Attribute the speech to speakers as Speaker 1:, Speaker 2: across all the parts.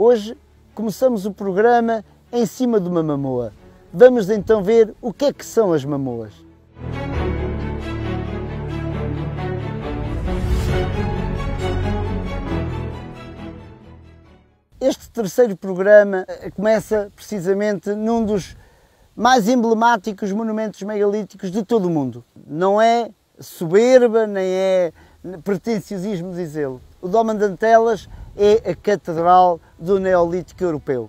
Speaker 1: Hoje começamos o programa em cima de uma mamoa. Vamos então ver o que é que são as mamoas. Este terceiro programa eh, começa precisamente num dos mais emblemáticos monumentos megalíticos de todo o mundo. Não é soberba, nem é pretenciosismo dizê-lo. O Domandantelas é a Catedral do Neolítico Europeu.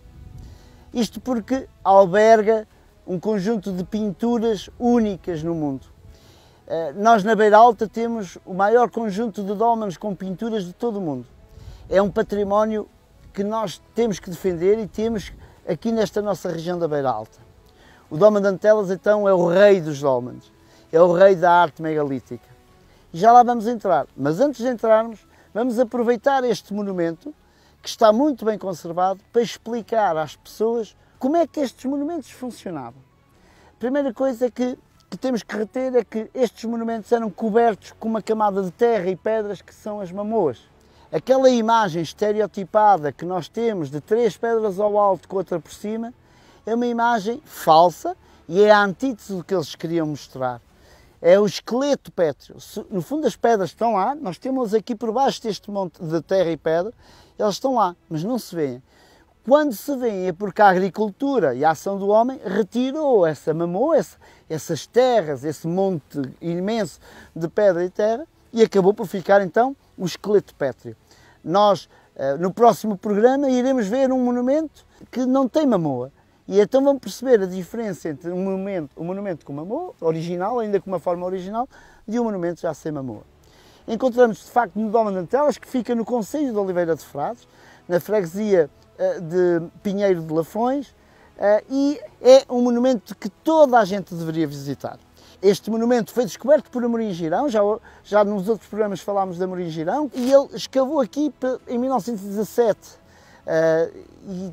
Speaker 1: Isto porque alberga um conjunto de pinturas únicas no mundo. Eh, nós na Beira Alta temos o maior conjunto de dómanos com pinturas de todo o mundo. É um património que nós temos que defender e temos aqui nesta nossa região da Beira Alta. O Dolmen de Antelas então é o rei dos dómanos, é o rei da arte megalítica. Já lá vamos entrar, mas antes de entrarmos, vamos aproveitar este monumento que está muito bem conservado, para explicar às pessoas como é que estes monumentos funcionavam. A primeira coisa que, que temos que reter é que estes monumentos eram cobertos com uma camada de terra e pedras que são as mamoas. Aquela imagem estereotipada que nós temos de três pedras ao alto com outra por cima é uma imagem falsa e é a antítese do que eles queriam mostrar é o esqueleto pétreo. No fundo, as pedras estão lá, nós temos aqui por baixo deste monte de terra e pedra, elas estão lá, mas não se veem. Quando se veem é porque a agricultura e a ação do homem retirou essa, mamoa, essas terras, esse monte imenso de pedra e terra e acabou por ficar então o esqueleto pétreo. Nós, eh, no próximo programa, iremos ver um monumento que não tem mamoa, e então vão perceber a diferença entre um monumento, um monumento com Mamô, original, ainda com uma forma original, e um monumento já sem Mamô. Encontramos, de facto, no Doma de Antelas, que fica no Conselho de Oliveira de Frades, na freguesia eh, de Pinheiro de Lafões, eh, e é um monumento que toda a gente deveria visitar. Este monumento foi descoberto por Amorim Girão, já, já nos outros programas falámos de Amorim Girão, e ele escavou aqui em 1917. e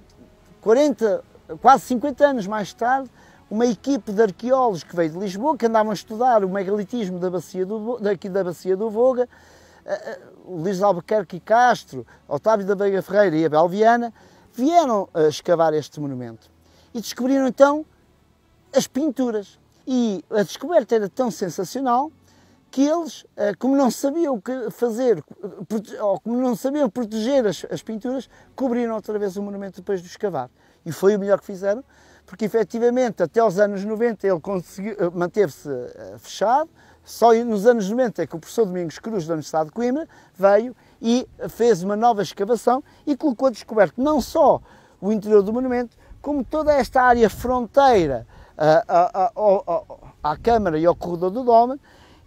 Speaker 1: 40 quase 50 anos mais tarde, uma equipe de arqueólogos que veio de Lisboa, que andavam a estudar o megalitismo da bacia do, daqui da bacia do Voga, uh, Luís Albuquerque e Castro, Otávio da Veiga Ferreira e Abel Viana, vieram a escavar este monumento e descobriram então as pinturas. E a descoberta era tão sensacional que eles, eh, como não sabiam o que fazer, ou como não sabiam proteger as, as pinturas, cobriram outra vez o monumento depois de escavar e foi o melhor que fizeram, porque efetivamente até os anos 90 ele eh, manteve-se eh, fechado, só nos anos 90 é que o professor Domingos Cruz da Universidade de Coimbra veio e fez uma nova escavação e colocou a descoberto não só o interior do monumento, como toda esta área fronteira à, à, à, à Câmara e ao Corredor do Dome,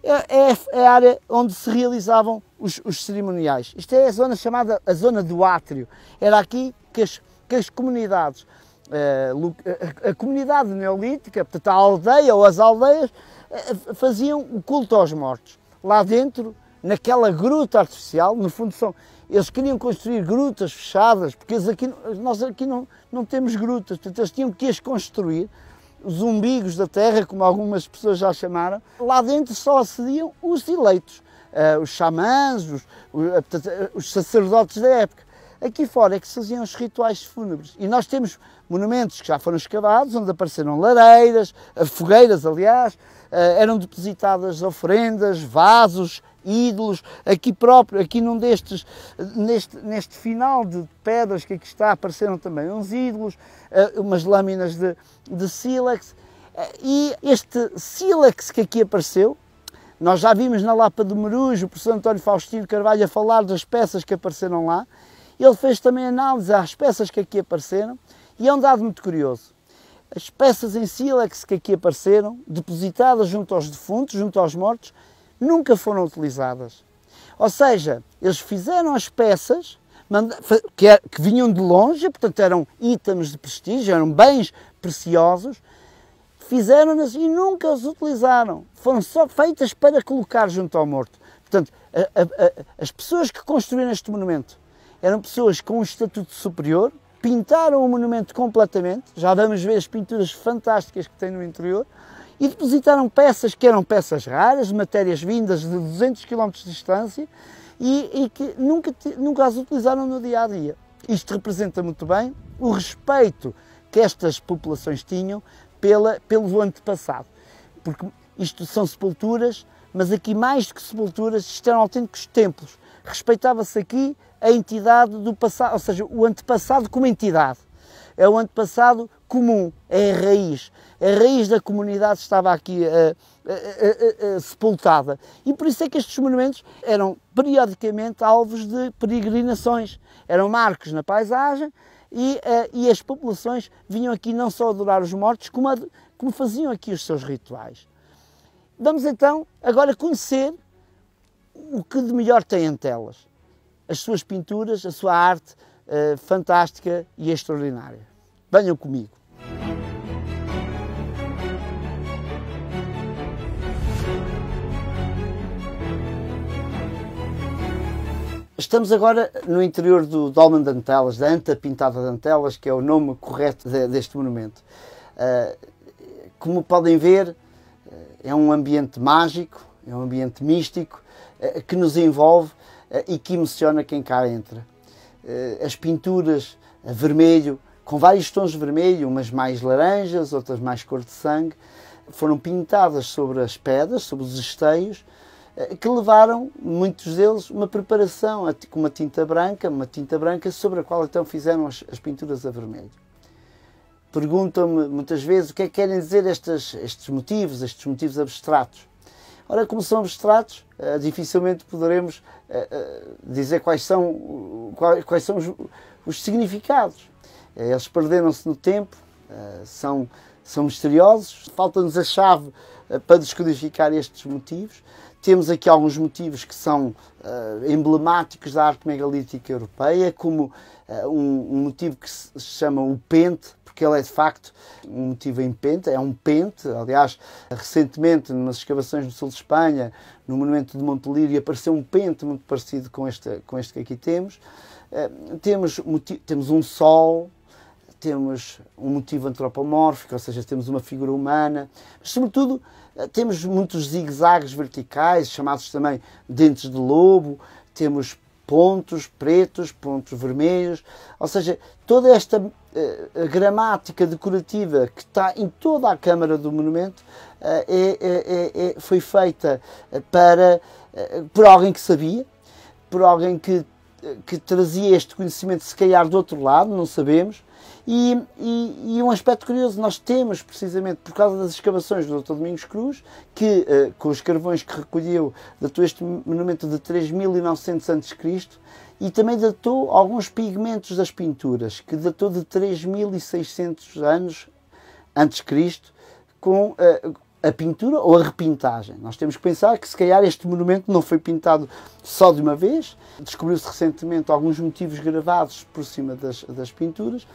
Speaker 1: é, é, é, a área onde se realizavam os, os, cerimoniais. Isto é a zona chamada a zona do átrio. Era aqui que as que as comunidades, eh, eh, a comunidade neolítica, portanto a aldeia ou as aldeias, eh, faziam o culto aos mortos. Lá dentro, naquela gruta artificial, no fundo são, eles queriam construir grutas fechadas, porque eles aqui, nós aqui não, não temos grutas, portanto eles tinham que as construir, os umbigos da terra, como algumas pessoas já chamaram, lá dentro só acediam os eleitos, os xamãs, os, os sacerdotes da época. Aqui fora é que se faziam os rituais fúnebres. E nós temos monumentos que já foram escavados, onde apareceram lareiras, eh, fogueiras, aliás, eh, eram depositadas oferendas, vasos, ídolos, aqui próprio, aqui num destes, neste, neste final de pedras que aqui está, apareceram também uns ídolos, eh, umas lâminas de, de sílex. E este sílex que aqui apareceu, nós já vimos na Lapa do Marujo o professor António Faustino Carvalho a falar das peças que apareceram lá, ele fez também análise às peças que aqui apareceram e é um dado muito curioso. As peças em sílex que aqui apareceram, depositadas junto aos defuntos, junto aos mortos, nunca foram utilizadas. Ou seja, eles fizeram as peças é, que, vinham de longe, portanto eram itens de prestígio, eram bens preciosos, fizeram-nas e nunca as utilizaram. Foram só feitas para colocar junto ao morto. Portanto, a, a, a, as pessoas que construíram este monumento eram pessoas com um estatuto superior, pintaram o monumento completamente, já vamos ver as pinturas fantásticas que tem no interior, e depositaram peças que eram peças raras, matérias vindas de 200 km de distância e, e que nunca, nunca as utilizaram no dia a dia. Isto representa muito bem o respeito que estas populações tinham pela, pelo antepassado, porque isto são sepulturas, mas aqui mais do que sepulturas, isto eram autênticos templos respeitava-se aqui a entidade do passado, ou seja, o antepassado como entidade. É o antepassado comum, é a raiz. A raiz da comunidade estava aqui uh, uh, uh, sepultada. E por isso é que estes monumentos eram periodicamente alvos de peregrinações. Eram marcos na paisagem e, eh, e as populações vinham aqui não só adorar os mortos, como, a, como faziam aqui os seus rituais. Vamos então agora conhecer o que de melhor têm telas? As suas pinturas, a sua arte uh, fantástica e extraordinária. Venham comigo. Estamos agora no interior do Dolmen de Antelas, da Anta Pintada de Antelas, que é o nome correto de, deste monumento. Uh, como podem ver, eh, é um ambiente mágico, é um ambiente místico, eh, que nos envolve eh, e que emociona quem cá entra. Eh, as pinturas a vermelho, com vários tons de vermelho, umas mais laranjas, outras mais cor de sangue, foram pintadas sobre as pedras, sobre os esteios, que levaram, muitos deles, uma preparação com uma tinta branca, uma tinta branca sobre a qual então fizeram as, as pinturas a vermelho. Perguntam-me muitas vezes o que é que querem dizer estas, estes motivos, estes motivos abstratos. Ora, como são abstratos, uh, dificilmente poderemos uh, dizer quais são, quais, quais são os, os significados. eles perderam-se no tempo, são, são misteriosos, falta-nos a chave para descodificar estes motivos. Temos aqui alguns motivos que são emblemáticos da arte megalítica europeia, como um, um motivo que se chama o pente, porque ele é de facto um motivo em pente, é um pente. Aliás, recentemente, nas escavações no sul de Espanha, no monumento de Montelírio, apareceu um pente muito parecido com este, com este que aqui temos. Eh, temos, temos um sol, temos um motivo antropomórfico, ou seja, temos uma figura humana, mas sobretudo eh, temos muitos zigue verticais, chamados também dentes de lobo, temos pontos pretos, pontos vermelhos, ou seja, toda esta eh, a gramática decorativa que está em toda a Câmara do Monumento eh, é, é, é, é, foi feita eh, para, por alguém que sabia, por alguém que, que trazia este conhecimento, se calhar, do outro lado, não sabemos. E, e, e, um aspecto curioso, nós temos precisamente por causa das escavações do Dr. Domingos Cruz, que com os carvões que recolheu datou este monumento de 3.900 a.C., e também datou alguns pigmentos das pinturas, que datou de 3.600 anos antes de Cristo, com a, eh, a, pintura ou a repintagem. Nós temos que pensar que, se calhar, este monumento não foi pintado só de uma vez, descobriu-se recentemente alguns motivos gravados por cima das, das pinturas,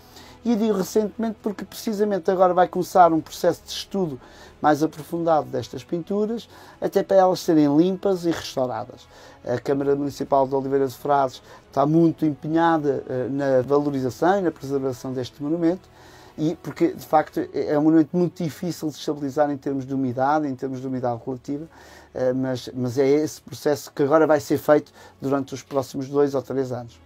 Speaker 1: e digo recentemente porque precisamente agora vai começar um processo de estudo mais aprofundado destas pinturas, até para elas serem limpas e restauradas. A Câmara Municipal de Oliveira de Frades está muito empenhada eh, na valorização e na preservação deste monumento, e porque de facto é, é um monumento muito difícil de estabilizar em termos de umidade, em termos de umidade relativa, eh, mas, mas é esse processo que agora vai ser feito durante os próximos dois ou três anos.